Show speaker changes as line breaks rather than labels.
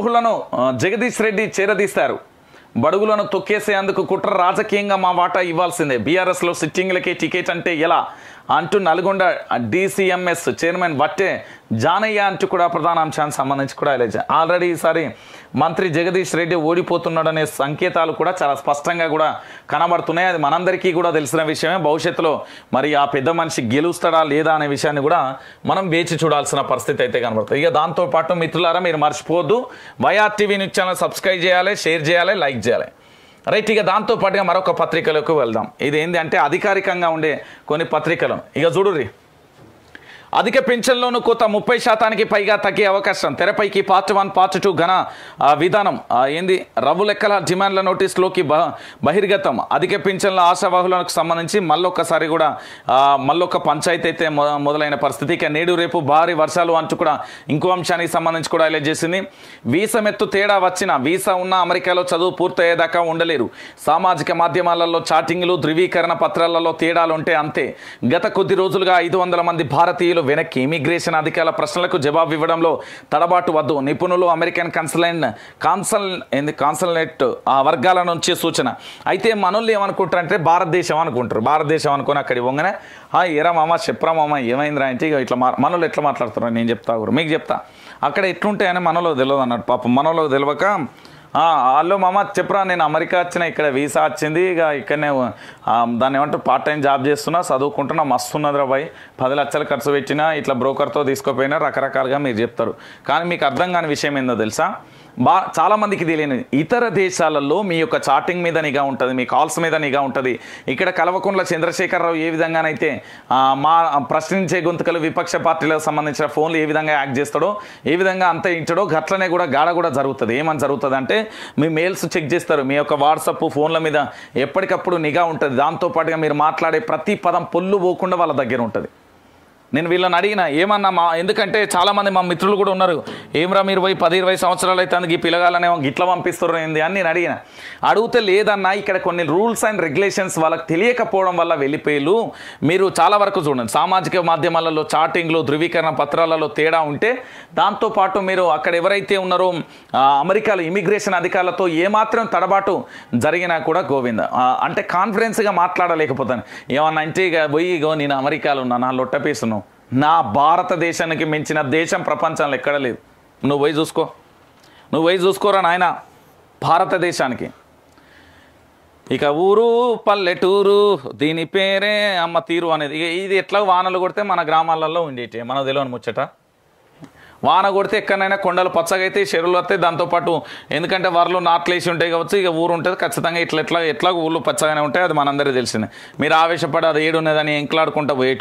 అర్హులను జగదీష్ రెడ్డి చేరదీస్తారు బడుగులను తొక్కేసేందుకు కుట్ర రాజకీయంగా మా వాటా ఇవ్వాల్సిందే బీఆర్ఎస్లో సిట్టింగ్లకే టికెట్ అంటే ఎలా అంటూ నల్గొండ డిసిఎంఎస్ చైర్మన్ వట్టే జానయ్య అంటూ కూడా ప్రధాన అంశానికి సంబంధించి కూడా ఇలా ఆల్రెడీ ఈసారి మంత్రి జగదీష్ రెడ్డి ఓడిపోతున్నాడనే సంకేతాలు కూడా చాలా స్పష్టంగా కూడా కనబడుతున్నాయి అది మనందరికీ కూడా తెలిసిన విషయమే భవిష్యత్తులో మరి ఆ పెద్ద మనిషి గెలుస్తాడా లేదా అనే విషయాన్ని కూడా మనం వేచి చూడాల్సిన పరిస్థితి అయితే కనబడుతుంది ఇక దాంతోపాటు మిత్రులారా మీరు మర్చిపోవద్దు YR TV news channel subscribe చేయాలి షేర్ చేయాలి లైక్ చేయాలి రైట్ ఇక దాంతోపాటుగా మరొక పత్రికలకు వెళ్దాం ఇది ఏంటి అంటే అధికారికంగా ఉండే కొన్ని పత్రికలు ఇక రీ అధిక పింఛన్లోనూ కొత్త ముప్పై శాతానికి పైగా తగ్గే అవకాశం తెరపైకి పార్ట్ వన్ పార్ట్ టూ ఘన విధానం ఏంది రవ్వు లెక్కల డిమాండ్ల నోటీసులోకి బహిర్గతం అధిక పెన్షన్ల ఆశావాహులకు సంబంధించి మళ్ళొక్కసారి కూడా మళ్ళొక్క పంచాయతీ అయితే మొదలైన పరిస్థితి ఇక నేడు రేపు భారీ వర్షాలు అంటూ కూడా ఇంకో అంశానికి సంబంధించి కూడా ఇలా చేసింది వీసా మెత్తు తేడా వచ్చిన వీసా ఉన్న అమెరికాలో చదువు పూర్తయ్యేదాకా ఉండలేరు సామాజిక మాధ్యమాలలో చాటింగ్లు ధృవీకరణ పత్రాలలో తేడాలుంటే అంతే గత కొద్ది రోజులుగా ఐదు మంది భారతీయులు ఛార్జీలు వెనక్కి ఇమిగ్రేషన్ అధికారుల ప్రశ్నలకు జవాబు ఇవ్వడంలో తడబాటు వద్దు నిపుణులు అమెరికన్ కన్సలెంట్ కాన్సల్ కాన్సల్నేట్ ఆ వర్గాల నుంచి సూచన అయితే మనల్ని ఏమనుకుంటారంటే భారతదేశం అనుకుంటారు భారతదేశం అనుకుని అక్కడికి వంగనే ఎరా మామ చెప్పరా మామ ఏమైందిరా అంటే ఇట్లా మనలో ఎట్లా మాట్లాడుతున్నారు నేను చెప్తా మీకు చెప్తా అక్కడ ఎట్లుంటాయని మనలో తెలియదు అన్నట్టు పాపం మనలో తెలియక హలో మామ చెప్పరా నేను అమెరికా వచ్చిన ఇక్కడ వీసా వచ్చింది ఇక ఇక్కడనే దాన్ని ఏమంటారు పార్ట్ టైం జాబ్ చేస్తున్నా చదువుకుంటున్నా మస్తు రా బాయ్ పది లక్షలు ఖర్చు పెట్టినా ఇట్లా బ్రోకర్తో తీసుకుపోయినా రకరకాలుగా మీరు చెప్తారు కానీ మీకు అర్థం కాని విషయం ఏందో తెలుసా బా చాలామందికి తెలియని ఇతర దేశాలలో మీ యొక్క చాటింగ్ మీద నిఘా ఉంటుంది మీ కాల్స్ మీద నిఘా ఉంటుంది ఇక్కడ కలవకుండా చంద్రశేఖరరావు ఏ విధంగానైతే మా ప్రశ్నించే గొంతుకలు విపక్ష పార్టీలకు సంబంధించిన ఫోన్లు ఏ విధంగా యాక్ట్ చేస్తాడో ఏ విధంగా అంతయించడో గట్లనే కూడా గాడ కూడా జరుగుతుంది ఏమని జరుగుతుంది అంటే మీ మెయిల్స్ చెక్ చేస్తారు మీ యొక్క వాట్సప్ ఫోన్ల మీద ఎప్పటికప్పుడు నిఘా ఉంటుంది దాంతోపాటుగా మీరు మాట్లాడే ప్రతి పదం పొల్లు పోకుండా వాళ్ళ దగ్గర ఉంటుంది నేను వీళ్ళని అడిగిన ఏమన్నా మా ఎందుకంటే చాలామంది మా మిత్రులు కూడా ఉన్నారు ఏమరా మీరు పోయి పది ఇరవై సంవత్సరాలు అయితే అందుకు ఈ పిల్లగాలనే గిట్ల పంపిస్తారు ఏంది అని నేను అడిగిన అడిగితే లేదన్నా ఇక్కడ కొన్ని రూల్స్ అండ్ రెగ్యులేషన్స్ వాళ్ళకి తెలియకపోవడం వల్ల వెళ్ళిపోయిలు మీరు చాలా వరకు చూడండి సామాజిక మాధ్యమాలలో చాటింగ్లో ధృవీకరణ పత్రాలలో తేడా ఉంటే దాంతోపాటు మీరు అక్కడ ఎవరైతే ఉన్నారో అమెరికాలో ఇమిగ్రేషన్ అధికారులతో ఏమాత్రం తడబాటు జరిగినా కూడా గోవింద అంటే కాన్ఫిడెన్స్గా మాట్లాడలేకపోతాను ఏమన్నా అంటే ఇక పోయి ఇగో నేను అమెరికాలో ఉన్నా నా లొట్టపేసును నా భారతదేశానికి మించిన దేశం ప్రపంచంలో ఎక్కడ లేదు నువ్వు పోయి చూసుకో నువ్వు పోయి చూసుకోరా నాయన భారతదేశానికి ఇక ఊరు పల్లెటూరు దీని పేరే అమ్మ తీరు అనేది ఇక ఇది ఎట్లా వానలు కొడితే మన గ్రామాలలో ఉండేటి మన తెలియని ముచ్చట వాన కొడితే ఎక్కడైనా కొండలు పచ్చగైతే చెరువులు వస్తాయి దాంతోపాటు ఎందుకంటే వరలు నాట్లు వేసి ఉంటాయి కావచ్చు ఇక ఊరు ఉంటుంది ఖచ్చితంగా ఇట్లా ఎట్లా ఎట్లా ఊళ్ళు పచ్చగానే ఉంటాయి అది మనందరికీ తెలిసిందే మీరు ఆవేశపడి అది ఏడున్నదని ఎంకలాడుకుంటా పోయేటో